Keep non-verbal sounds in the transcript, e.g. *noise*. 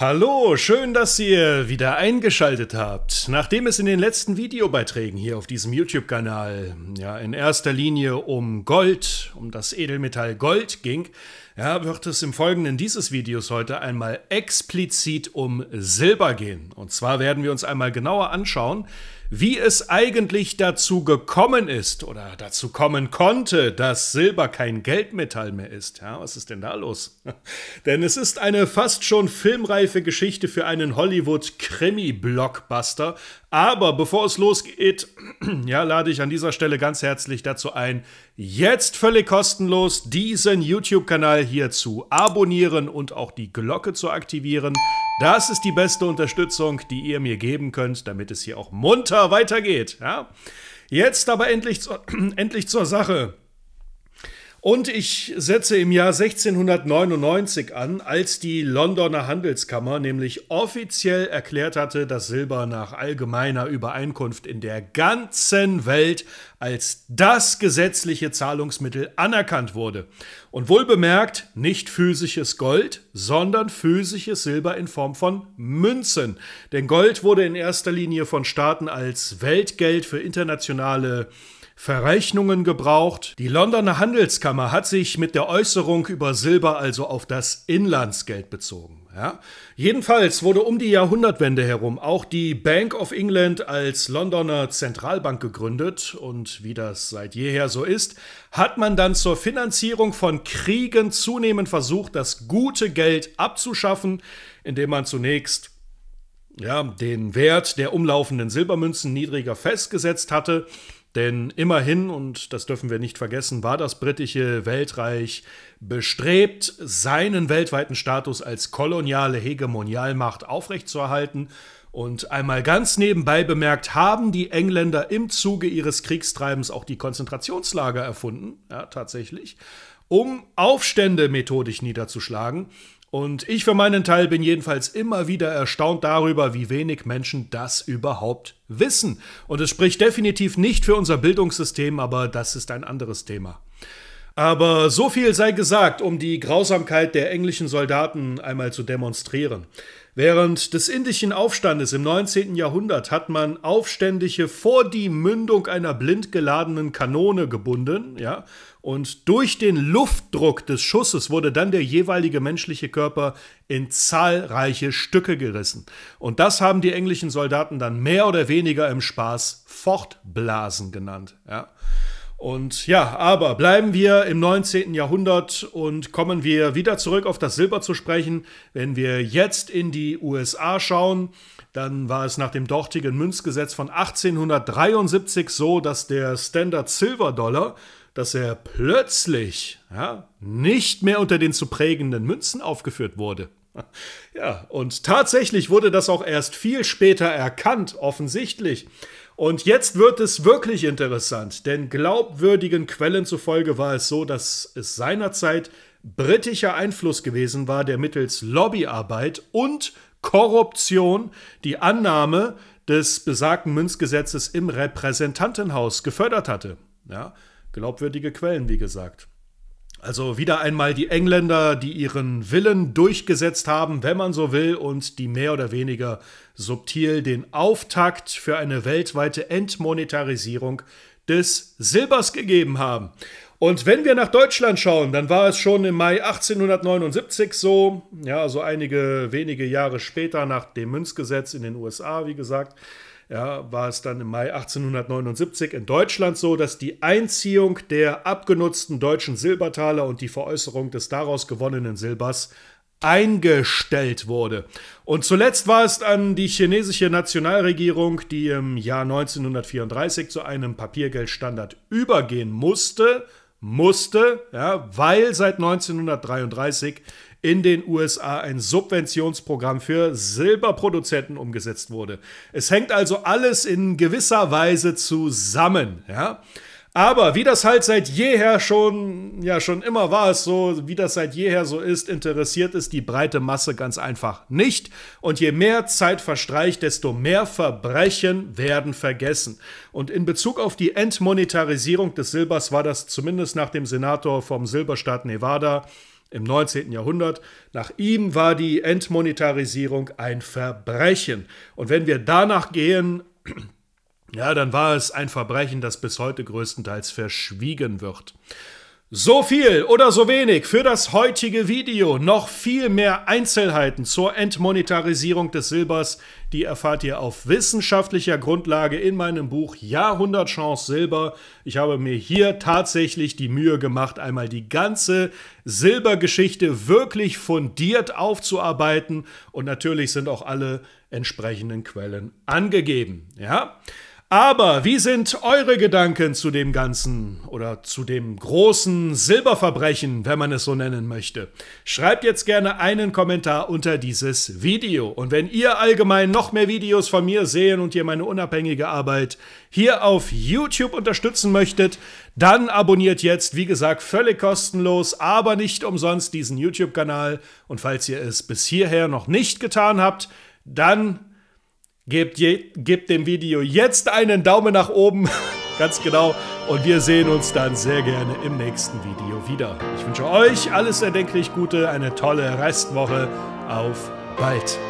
Hallo, schön, dass ihr wieder eingeschaltet habt. Nachdem es in den letzten Videobeiträgen hier auf diesem YouTube-Kanal ja in erster Linie um Gold, um das Edelmetall Gold ging, ja, wird es im Folgenden dieses Videos heute einmal explizit um Silber gehen. Und zwar werden wir uns einmal genauer anschauen, wie es eigentlich dazu gekommen ist oder dazu kommen konnte, dass Silber kein Geldmetall mehr ist. Ja, was ist denn da los? *laughs* denn es ist eine fast schon filmreife Geschichte für einen Hollywood-Krimi-Blockbuster aber bevor es losgeht, *clears throat* ja, lade ich an dieser Stelle ganz herzlich dazu ein, jetzt völlig kostenlos diesen YouTube-Kanal hier zu abonnieren und auch die Glocke zu aktivieren. Das ist die beste Unterstützung, die ihr mir geben könnt, damit es hier auch munter weitergeht. Ja? Jetzt aber endlich, zu, *clears throat* endlich zur Sache. Und ich setze im Jahr 1699 an, als die Londoner Handelskammer nämlich offiziell erklärt hatte, dass Silber nach allgemeiner Übereinkunft in der ganzen Welt als das gesetzliche Zahlungsmittel anerkannt wurde. Und wohl bemerkt, nicht physisches Gold, sondern physisches Silber in Form von Münzen. Denn Gold wurde in erster Linie von Staaten als Weltgeld für internationale äh, Verrechnungen gebraucht. Die Londoner Handelskammer hat sich mit der Äußerung über Silber also auf das Inlandsgeld bezogen. Ja? Jedenfalls wurde um die Jahrhundertwende herum auch die Bank of England als Londoner Zentralbank gegründet und wie das seit jeher so ist, hat man dann zur Finanzierung von Kriegen zunehmend versucht, das gute Geld abzuschaffen, indem man zunächst ja, den Wert der umlaufenden Silbermünzen niedriger festgesetzt hatte denn immerhin, und das dürfen wir nicht vergessen, war das britische Weltreich bestrebt, seinen weltweiten Status als koloniale Hegemonialmacht aufrechtzuerhalten. Und einmal ganz nebenbei bemerkt, haben die Engländer im Zuge ihres Kriegstreibens auch die Konzentrationslager erfunden, ja, tatsächlich, um Aufstände methodisch niederzuschlagen. Und ich für meinen Teil bin jedenfalls immer wieder erstaunt darüber, wie wenig Menschen das überhaupt wissen. Und es spricht definitiv nicht für unser Bildungssystem, aber das ist ein anderes Thema. Aber so viel sei gesagt, um die Grausamkeit der englischen Soldaten einmal zu demonstrieren. Während des indischen Aufstandes im 19. Jahrhundert hat man Aufständische vor die Mündung einer blind geladenen Kanone gebunden, ja, und durch den Luftdruck des Schusses wurde dann der jeweilige menschliche Körper in zahlreiche Stücke gerissen. Und das haben die englischen Soldaten dann mehr oder weniger im Spaß Fortblasen genannt, ja. Und ja, aber bleiben wir im 19. Jahrhundert und kommen wir wieder zurück auf das Silber zu sprechen. Wenn wir jetzt in die USA schauen, dann war es nach dem dortigen Münzgesetz von 1873 so, dass der Standard Silver Dollar, dass er plötzlich ja, nicht mehr unter den zu prägenden Münzen aufgeführt wurde. *laughs* Ja, und tatsächlich wurde das auch erst viel später erkannt, offensichtlich. Und jetzt wird es wirklich interessant, denn glaubwürdigen Quellen zufolge war es so, dass es seinerzeit britischer Einfluss gewesen war, der mittels Lobbyarbeit und Korruption die Annahme des besagten Münzgesetzes im Repräsentantenhaus gefördert hatte. Ja, glaubwürdige Quellen, wie gesagt. Also wieder einmal die Engländer, die ihren Willen durchgesetzt haben, wenn man so will, und die mehr oder weniger subtil den Auftakt für eine weltweite Entmonetarisierung des Silbers gegeben haben. Und wenn wir nach Deutschland schauen, dann war es schon im Mai 1879 so, ja, so einige wenige Jahre später nach dem Münzgesetz in den USA, wie gesagt, ja, war es dann im Mai 1879 in Deutschland so, dass die Einziehung der abgenutzten deutschen Silbertaler und die Veräußerung des daraus gewonnenen Silbers eingestellt wurde. Und zuletzt war es dann die chinesische Nationalregierung, die im Jahr 1934 zu einem Papiergeldstandard übergehen musste, musste, ja, weil seit 1933 in den USA ein Subventionsprogramm für Silberproduzenten umgesetzt wurde. Es hängt also alles in gewisser Weise zusammen. Ja? Aber wie das halt seit jeher schon, ja schon immer war es so, wie das seit jeher so ist, interessiert es die breite Masse ganz einfach nicht. Und je mehr Zeit verstreicht, desto mehr Verbrechen werden vergessen. Und in Bezug auf die Entmonetarisierung des Silbers war das zumindest nach dem Senator vom Silberstaat Nevada im 19. Jahrhundert. Nach ihm war die Entmonetarisierung ein Verbrechen. Und wenn wir danach gehen, ja, dann war es ein Verbrechen, das bis heute größtenteils verschwiegen wird. So viel oder so wenig für das heutige Video. Noch viel mehr Einzelheiten zur Entmonetarisierung des Silbers, die erfahrt ihr auf wissenschaftlicher Grundlage in meinem Buch Jahrhundertchance Silber. Ich habe mir hier tatsächlich die Mühe gemacht, einmal die ganze Silbergeschichte wirklich fundiert aufzuarbeiten und natürlich sind auch alle entsprechenden Quellen angegeben. Ja? Aber wie sind eure Gedanken zu dem ganzen oder zu dem großen Silberverbrechen, wenn man es so nennen möchte? Schreibt jetzt gerne einen Kommentar unter dieses Video. Und wenn ihr allgemein noch mehr Videos von mir sehen und ihr meine unabhängige Arbeit hier auf YouTube unterstützen möchtet, dann abonniert jetzt, wie gesagt, völlig kostenlos, aber nicht umsonst diesen YouTube-Kanal. Und falls ihr es bis hierher noch nicht getan habt, dann Gebt, je, gebt dem Video jetzt einen Daumen nach oben. *laughs* Ganz genau. Und wir sehen uns dann sehr gerne im nächsten Video wieder. Ich wünsche euch alles erdenklich Gute, eine tolle Restwoche. Auf bald.